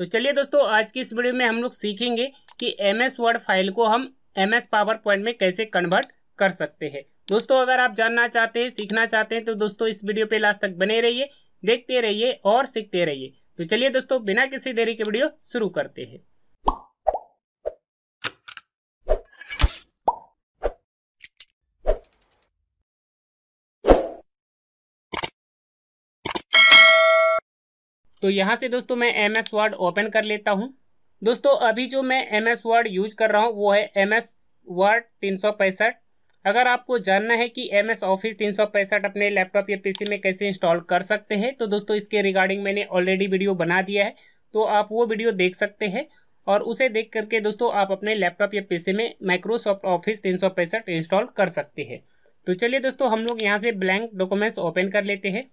तो चलिए दोस्तों आज की इस वीडियो में हम लोग सीखेंगे कि एम एस वर्ड फाइल को हम एम एस पावर पॉइंट में कैसे कन्वर्ट कर सकते हैं दोस्तों अगर आप जानना चाहते हैं सीखना चाहते हैं तो दोस्तों इस वीडियो पे लास्ट तक बने रहिए देखते रहिए और सीखते रहिए तो चलिए दोस्तों बिना किसी देरी के वीडियो शुरू करते हैं तो यहाँ से दोस्तों मैं एम एस वर्ड ओपन कर लेता हूँ दोस्तों अभी जो मैं एम एस वर्ड यूज कर रहा हूँ वो है एम एस वर्ड तीन सौ पैंसठ अगर आपको जानना है कि एम एस ऑफिस तीन सौ पैंसठ अपने लैपटॉप या पीसी में कैसे इंस्टॉल कर सकते हैं तो दोस्तों इसके रिगार्डिंग मैंने ऑलरेडी वीडियो बना दिया है तो आप वो वीडियो देख सकते हैं और उसे देख करके दोस्तों आप अपने लैपटॉप या पीसी में माइक्रोसॉफ्ट ऑफिस तीन सौ पैंसठ इंस्टॉल कर सकते हैं तो चलिए दोस्तों हम लोग यहाँ से ब्लैंक डॉक्यूमेंट्स ओपन कर लेते हैं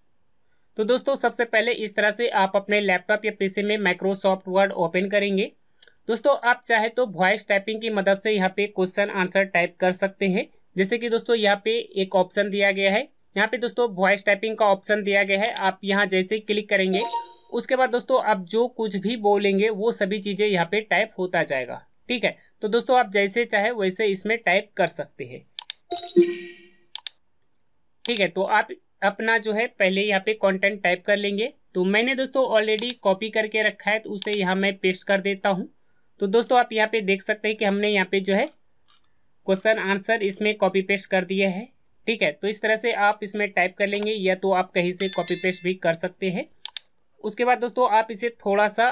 तो दोस्तों सबसे पहले इस तरह से आप अपने लैपटॉप या पीसी में माइक्रोसॉफ्ट वर्ड ओपन करेंगे दोस्तों आप चाहे तो वॉइस टाइपिंग की मदद से यहाँ पे क्वेश्चन आंसर टाइप कर सकते हैं जैसे कि दोस्तों यहाँ पे एक ऑप्शन दिया गया है यहाँ पे दोस्तों वॉइस टाइपिंग का ऑप्शन दिया गया है आप यहाँ जैसे क्लिक करेंगे उसके बाद दोस्तों आप जो कुछ भी बोलेंगे वो सभी चीज़ें यहाँ पे टाइप होता जाएगा ठीक है तो दोस्तों आप जैसे चाहे वैसे इसमें टाइप कर सकते हैं ठीक है तो आप अपना जो है पहले यहाँ पे कंटेंट टाइप कर लेंगे तो मैंने दोस्तों ऑलरेडी कॉपी करके रखा है तो उसे यहाँ मैं पेस्ट कर देता हूँ तो दोस्तों आप यहाँ पे देख सकते हैं कि हमने यहाँ पे जो है क्वेश्चन आंसर इसमें कॉपी पेस्ट कर दिया है ठीक है तो इस तरह से आप इसमें टाइप कर लेंगे या तो आप कहीं से कॉपी पेस्ट भी कर सकते हैं उसके बाद दोस्तों आप इसे थोड़ा सा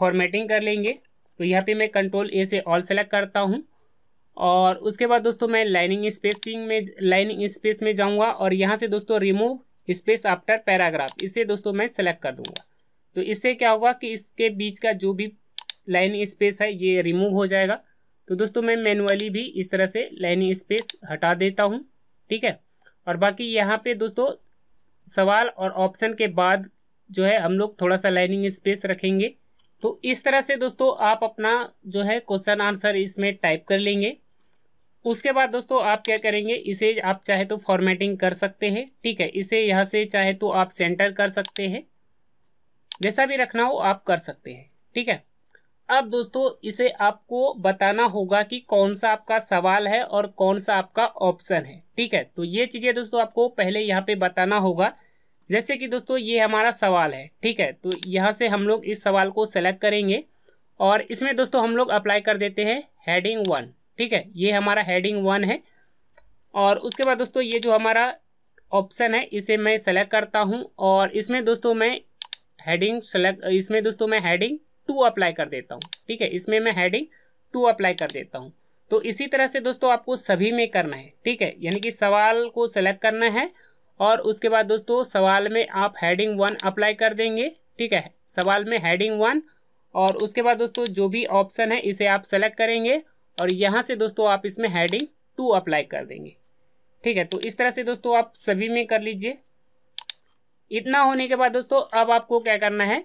फॉर्मेटिंग कर लेंगे तो यहाँ पर मैं कंट्रोल ए से ऑल सेलेक्ट करता हूँ और उसके बाद दोस्तों मैं लाइनिंग स्पेसिंग में लाइनिंग स्पेस में जाऊँगा और यहाँ से दोस्तों रिमूव स्पेस आफ्टर पैराग्राफ इसे दोस्तों मैं सेलेक्ट कर दूँगा तो इससे क्या होगा कि इसके बीच का जो भी लाइन स्पेस है ये रिमूव हो जाएगा तो दोस्तों मैं मैनुअली भी इस तरह से लाइन स्पेस हटा देता हूँ ठीक है और बाकी यहाँ पे दोस्तों सवाल और ऑप्शन के बाद जो है हम लोग थोड़ा सा लाइनिंग स्पेस रखेंगे तो इस तरह से दोस्तों आप अपना जो है क्वेश्चन आंसर इसमें टाइप कर लेंगे उसके बाद दोस्तों आप क्या करेंगे इसे आप चाहे तो फॉर्मेटिंग कर सकते हैं ठीक है इसे यहाँ से चाहे तो आप सेंटर कर सकते हैं जैसा भी रखना हो आप कर सकते हैं ठीक है अब दोस्तों इसे आपको बताना होगा कि कौन सा आपका सवाल है और कौन सा आपका ऑप्शन है ठीक है तो ये चीज़ें दोस्तों आपको पहले यहाँ पे बताना होगा जैसे कि दोस्तों ये हमारा सवाल है ठीक है तो यहाँ से हम लोग इस सवाल को सेलेक्ट करेंगे और इसमें दोस्तों हम लोग अप्लाई कर देते हैं हेडिंग वन ठीक है ये हमारा हेडिंग वन है और उसके बाद दोस्तों ये जो हमारा ऑप्शन है इसे मैं सेलेक्ट करता हूँ और इसमें दोस्तों मैं हेडिंग सेलेक्ट इसमें दोस्तों मैं हेडिंग टू अप्लाई कर देता हूँ ठीक है इसमें मैं हेडिंग टू अप्लाई कर देता हूँ तो इसी तरह से दोस्तों आपको सभी में करना है ठीक है यानी कि सवाल को सेलेक्ट करना है और उसके बाद दोस्तों सवाल में आप हेडिंग वन अप्लाई कर देंगे ठीक है सवाल में हेडिंग वन और उसके बाद दोस्तों जो भी ऑप्शन है इसे आप सेलेक्ट करेंगे और यहाँ से दोस्तों आप इसमें हेडिंग टू अप्लाई कर देंगे ठीक है तो इस तरह से दोस्तों आप सभी में कर लीजिए इतना होने के बाद दोस्तों अब आपको क्या करना है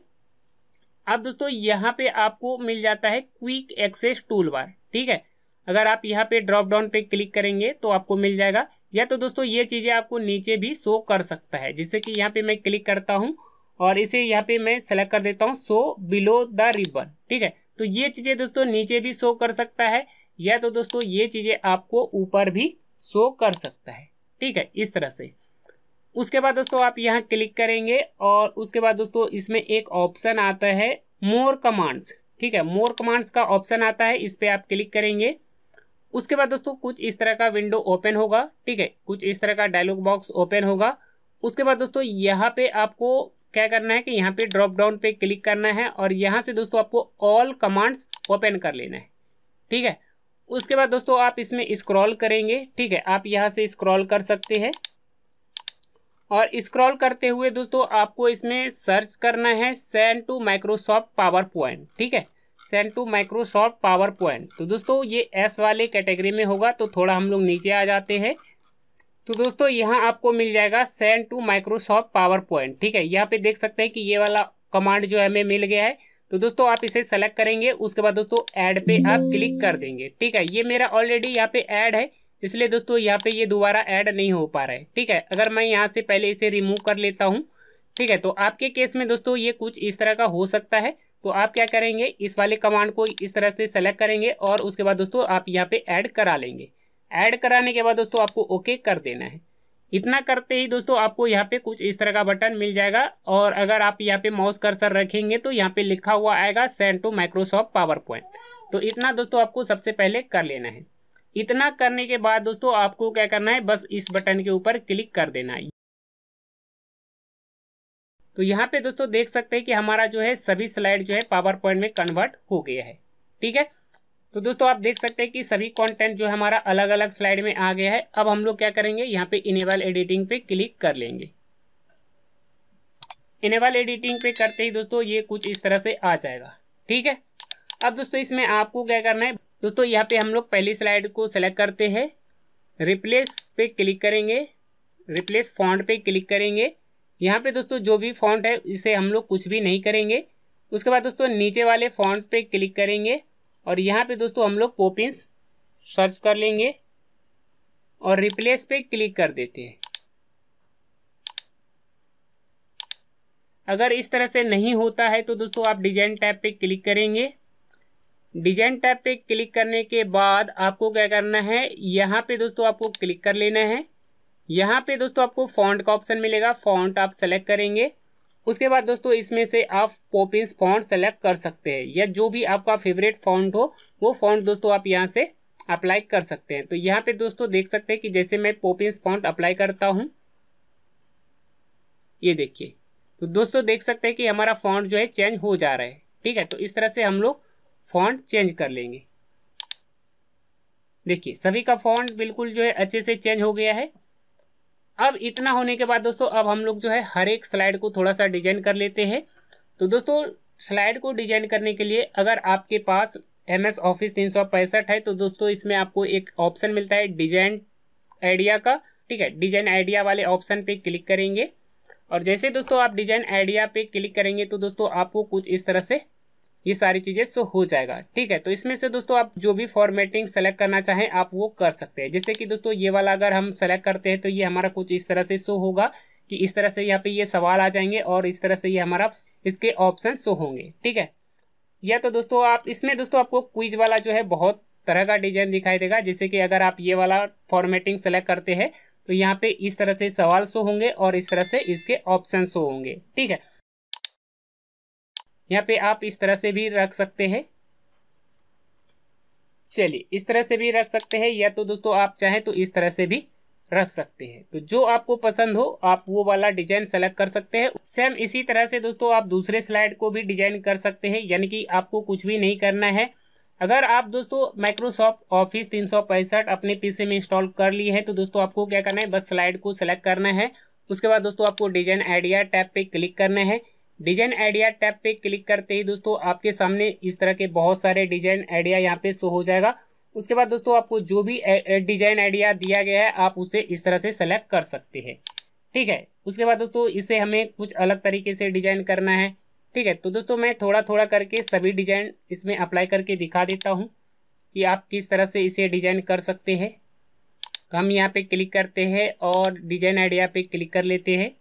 अब दोस्तों यहाँ पे आपको मिल जाता है क्विक एक्सेस टूल बार ठीक है अगर आप यहाँ पे ड्रॉप डाउन पे क्लिक करेंगे तो आपको मिल जाएगा या तो दोस्तों ये चीज़ें आपको नीचे भी शो कर सकता है जिससे कि यहाँ पे मैं क्लिक करता हूँ और इसे यहाँ पे मैं सेलेक्ट कर देता हूँ शो बिलो द रिबन ठीक है तो ये चीज़ें दोस्तों नीचे भी शो कर सकता है या तो दोस्तों ये चीज़ें आपको ऊपर भी शो कर सकता है ठीक है इस तरह से उसके बाद दोस्तों आप यहाँ क्लिक करेंगे और उसके बाद दोस्तों इसमें एक ऑप्शन आता है मोर कमांड्स ठीक है मोर कमांड्स का ऑप्शन आता है इस पर आप क्लिक करेंगे उसके बाद दोस्तों कुछ इस तरह का विंडो ओपन होगा ठीक है कुछ इस तरह का डायलॉग बॉक्स ओपन होगा उसके बाद दोस्तों यहाँ पे आपको क्या करना है कि यहाँ पे ड्रॉप डाउन पे क्लिक करना है और यहाँ से दोस्तों आपको ऑल कमांड्स ओपन कर लेना है ठीक है उसके बाद दोस्तों आप इसमें स्क्रॉल करेंगे ठीक है आप यहाँ से स्क्रॉल कर सकते हैं और स्क्रॉल करते हुए दोस्तों आपको इसमें सर्च करना है send to Microsoft PowerPoint ठीक है सेल टू माइक्रोसॉफ्ट पावर पॉइंट तो दोस्तों ये एस वाले कैटेगरी में होगा तो थोड़ा हम लोग नीचे आ जाते हैं तो दोस्तों यहाँ आपको मिल जाएगा सेल टू माइक्रोसॉफ्ट पावर पॉइंट ठीक है यहाँ पे देख सकते हैं कि ये वाला कमांड जो हमें मिल गया है तो दोस्तों आप इसे सेलेक्ट करेंगे उसके बाद दोस्तों ऐड पे आप क्लिक कर देंगे ठीक है ये मेरा ऑलरेडी यहाँ पे ऐड है इसलिए दोस्तों यहाँ पे ये दोबारा ऐड नहीं हो पा रहा है ठीक है अगर मैं यहाँ से पहले इसे रिमूव कर लेता हूँ ठीक है तो आपके केस में दोस्तों ये कुछ इस तरह का हो सकता है तो आप क्या करेंगे इस वाले कमांड को इस तरह से सेलेक्ट करेंगे और उसके बाद दोस्तों आप यहाँ पे ऐड करा लेंगे ऐड कराने के बाद दोस्तों आपको ओके कर देना है इतना करते ही दोस्तों आपको यहाँ पे कुछ इस तरह का बटन मिल जाएगा और अगर आप यहाँ पे माउस कर्सर रखेंगे तो यहाँ पे लिखा हुआ आएगा send to Microsoft PowerPoint तो इतना दोस्तों आपको सबसे पहले कर लेना है इतना करने के बाद दोस्तों आपको क्या करना है बस इस बटन के ऊपर क्लिक कर देना है तो यहाँ पे दोस्तों देख सकते हैं कि हमारा जो है सभी स्लाइड जो है पावर पॉइंट में कन्वर्ट हो गया है ठीक है तो दोस्तों आप देख सकते हैं कि सभी कंटेंट जो है हमारा अलग अलग स्लाइड में आ गया है अब हम लोग क्या करेंगे यहाँ पे इनेबल एडिटिंग पे क्लिक कर लेंगे इनेबल एडिटिंग पे करते ही दोस्तों ये कुछ इस तरह से आ जाएगा ठीक है अब दोस्तों इसमें आपको क्या करना है दोस्तों यहाँ पे हम लोग पहली स्लाइड को सेलेक्ट करते हैं रिप्लेस पे क्लिक करेंगे रिप्लेस फॉन्ट पे क्लिक करेंगे यहाँ पे दोस्तों जो भी फॉन्ट है इसे हम लोग कुछ भी नहीं करेंगे उसके बाद दोस्तों नीचे वाले फॉन्ट पे क्लिक करेंगे और यहाँ पे दोस्तों हम लोग पोपिंस सर्च कर लेंगे और रिप्लेस पे क्लिक कर देते हैं अगर इस तरह से नहीं होता है तो दोस्तों आप डिजाइन टैब पे क्लिक करेंगे डिजाइन टैब पे क्लिक करने के बाद आपको क्या करना है यहाँ पे दोस्तों आपको क्लिक कर लेना है यहाँ पे दोस्तों आपको फॉन्ट का ऑप्शन मिलेगा फॉन्ट आप सेलेक्ट करेंगे उसके बाद दोस्तों इसमें से आप पोपिंस फॉन्ट सेलेक्ट कर सकते हैं या जो भी आपका फेवरेट फॉन्ट हो वो फॉन्ट दोस्तों आप यहाँ से अप्लाई कर सकते हैं तो यहाँ पे दोस्तों देख सकते हैं कि जैसे मैं पोपिंस फॉन्ट अप्लाई करता हूँ ये देखिए तो दोस्तों देख सकते हैं कि हमारा फॉन्ट जो है चेंज हो जा रहा है ठीक है तो इस तरह से हम लोग फॉन्ट चेंज कर लेंगे देखिए सभी का फॉन्ट बिल्कुल जो है अच्छे से चेंज हो गया है अब इतना होने के बाद दोस्तों अब हम लोग जो है हर एक स्लाइड को थोड़ा सा डिजाइन कर लेते हैं तो दोस्तों स्लाइड को डिजाइन करने के लिए अगर आपके पास एम एस ऑफिस तीन सौ पैंसठ है तो दोस्तों इसमें आपको एक ऑप्शन मिलता है डिजाइन आइडिया का ठीक है डिजाइन आइडिया वाले ऑप्शन पे क्लिक करेंगे और जैसे दोस्तों आप डिजाइन आइडिया पे क्लिक करेंगे तो दोस्तों आपको कुछ इस तरह से ये सारी चीज़ें शो हो जाएगा ठीक है तो इसमें से दोस्तों आप जो भी फॉर्मेटिंग सेलेक्ट करना चाहें आप वो कर सकते हैं जैसे कि दोस्तों ये वाला अगर हम सेलेक्ट करते हैं तो ये हमारा कुछ इस तरह से शो होगा कि इस तरह से यहाँ पे ये सवाल आ जाएंगे और इस तरह से ये हमारा इसके ऑप्शन शो होंगे ठीक है या तो दोस्तों आप इसमें दोस्तों आपको क्विज वाला जो है बहुत तरह का डिजाइन दिखाई देगा जैसे कि अगर आप ये वाला फॉर्मेटिंग सेलेक्ट करते हैं तो यहाँ पे इस तरह से सवाल शो होंगे और इस तरह से इसके ऑप्शन शो होंगे ठीक है यहाँ पे आप इस तरह से भी रख सकते हैं चलिए इस तरह से भी रख सकते हैं या तो दोस्तों आप चाहें तो इस तरह से भी रख सकते हैं तो जो आपको पसंद हो आप वो वाला डिजाइन सेलेक्ट कर सकते हैं सेम इसी तरह से दोस्तों आप दूसरे स्लाइड को भी डिजाइन कर सकते हैं यानी कि आपको कुछ भी नहीं करना है अगर आप दोस्तों माइक्रोसॉफ्ट ऑफिस तीन अपने पीसी में इंस्टॉल कर लिए हैं तो दोस्तों आपको क्या करना है बस स्लाइड को सिलेक्ट करना है उसके बाद दोस्तों आपको डिजाइन आइडिया टैब पे क्लिक करना है डिजाइन आइडिया टैब पे क्लिक करते ही दोस्तों आपके सामने इस तरह के बहुत सारे डिजाइन आइडिया यहाँ पे शो हो जाएगा उसके बाद दोस्तों आपको जो भी डिजाइन आइडिया दिया गया है आप उसे इस तरह से सेलेक्ट कर सकते हैं ठीक है उसके बाद दोस्तों इसे हमें कुछ अलग तरीके से डिजाइन करना है ठीक है तो दोस्तों मैं थोड़ा थोड़ा करके सभी डिजाइन इसमें अप्लाई करके दिखा देता हूँ कि आप किस तरह से इसे डिजाइन कर सकते हैं तो हम यहाँ पे क्लिक करते हैं और डिजाइन आइडिया पे क्लिक कर लेते हैं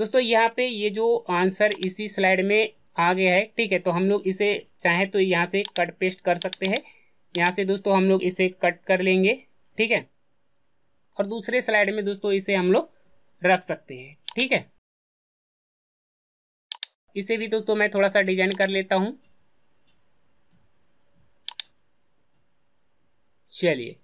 दोस्तों यहाँ पे ये जो आंसर इसी स्लाइड में आ गया है ठीक है तो हम लोग इसे चाहें तो यहाँ से कट पेस्ट कर सकते हैं यहाँ से दोस्तों हम लोग इसे कट कर लेंगे ठीक है और दूसरे स्लाइड में दोस्तों इसे हम लोग रख सकते हैं ठीक है इसे भी दोस्तों मैं थोड़ा सा डिजाइन कर लेता हूँ चलिए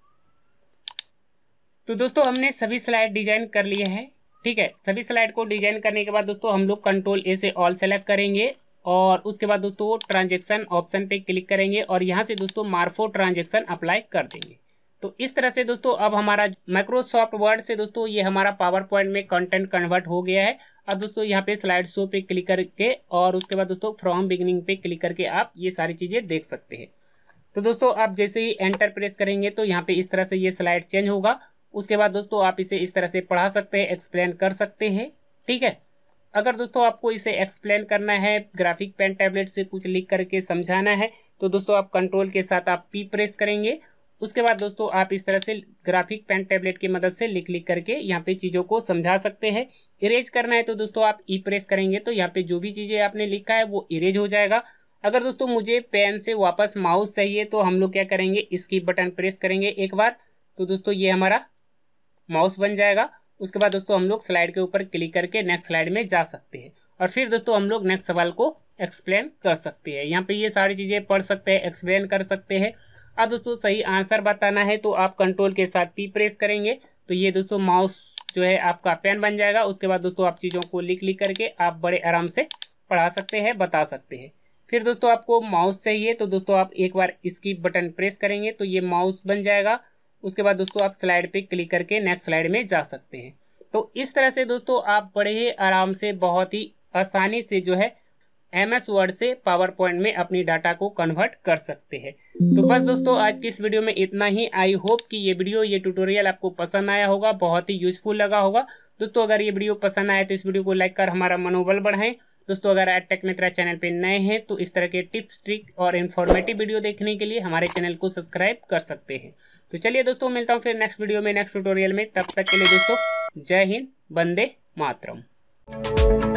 तो दोस्तों हमने सभी स्लाइड डिजाइन कर लिए हैं ठीक है सभी स्लाइड को डिजाइन करने के बाद दोस्तों हम लोग कंट्रोल ए से ऑल सेलेक्ट करेंगे और उसके बाद दोस्तों ट्रांजेक्शन ऑप्शन पे क्लिक करेंगे और यहाँ से दोस्तों मार्फो ट्रांजेक्शन अप्लाई कर देंगे तो इस तरह से दोस्तों अब हमारा माइक्रोसॉफ्ट वर्ड से दोस्तों ये हमारा पावर पॉइंट में कंटेंट कन्वर्ट हो गया है अब दोस्तों यहाँ पे स्लाइड शो पे क्लिक करके और उसके बाद दोस्तों फ्रॉम बिगनिंग पे क्लिक करके आप ये सारी चीज़ें देख सकते हैं तो दोस्तों आप जैसे ही एंटर प्रेस करेंगे तो यहाँ पे इस तरह से ये स्लाइड चेंज होगा उसके बाद दोस्तों आप इसे इस तरह से पढ़ा सकते हैं एक्सप्लेन कर सकते हैं ठीक है अगर दोस्तों आपको इसे एक्सप्लेन करना है ग्राफिक पेन टैबलेट से कुछ लिख करके समझाना है तो दोस्तों आप कंट्रोल के साथ आप पी प्रेस करेंगे उसके बाद दोस्तों आप इस तरह से ग्राफिक पेन टैबलेट की मदद से लिख लिख करके यहाँ पे चीज़ों को समझा सकते हैं इरेज करना है तो दोस्तों आप ई e प्रेस करेंगे तो यहाँ पे जो भी चीज़ें आपने लिखा है वो इरेज हो जाएगा अगर दोस्तों मुझे पेन से वापस माउस चाहिए तो हम लोग क्या करेंगे इसकी बटन प्रेस करेंगे एक बार तो दोस्तों ये हमारा माउस बन जाएगा उसके बाद दोस्तों हम लोग स्लाइड के ऊपर क्लिक करके नेक्स्ट स्लाइड में जा सकते हैं और फिर दोस्तों हम लोग नेक्स्ट सवाल को एक्सप्लेन कर सकते हैं यहाँ पे ये सारी चीज़ें पढ़ सकते हैं एक्सप्लेन कर सकते हैं अब दोस्तों सही आंसर बताना है तो आप कंट्रोल के साथ पी प्रेस करेंगे तो ये दोस्तों माउस जो है आपका पेन बन जाएगा उसके बाद दोस्तों आप चीज़ों को लिख लिख करके आप बड़े आराम से पढ़ा सकते हैं बता सकते हैं फिर दोस्तों आपको माउस चाहिए तो दोस्तों आप एक बार इसकी बटन प्रेस करेंगे तो ये माउस बन जाएगा उसके बाद दोस्तों आप स्लाइड पे क्लिक करके नेक्स्ट स्लाइड में जा सकते हैं तो इस तरह से दोस्तों आप बड़े ही आराम से बहुत ही आसानी से जो है एम एस वर्ड से पावर पॉइंट में अपनी डाटा को कन्वर्ट कर सकते हैं तो बस दोस्तों आज की इस वीडियो में इतना ही आई होप कि ये वीडियो ये ट्यूटोरियल आपको पसंद आया होगा बहुत ही यूजफुल लगा होगा दोस्तों अगर ये वीडियो पसंद आया तो इस वीडियो को लाइक कर हमारा मनोबल बढ़ाएं दोस्तों अगर एड टेक मित्रा चैनल पर नए हैं तो इस तरह के टिप्स ट्रिक और इन्फॉर्मेटिव वीडियो देखने के लिए हमारे चैनल को सब्सक्राइब कर सकते हैं तो चलिए दोस्तों मिलता हूँ फिर नेक्स्ट वीडियो में नेक्स्ट ट्यूटोरियल में तब तक के लिए दोस्तों जय हिंद बंदे मातरम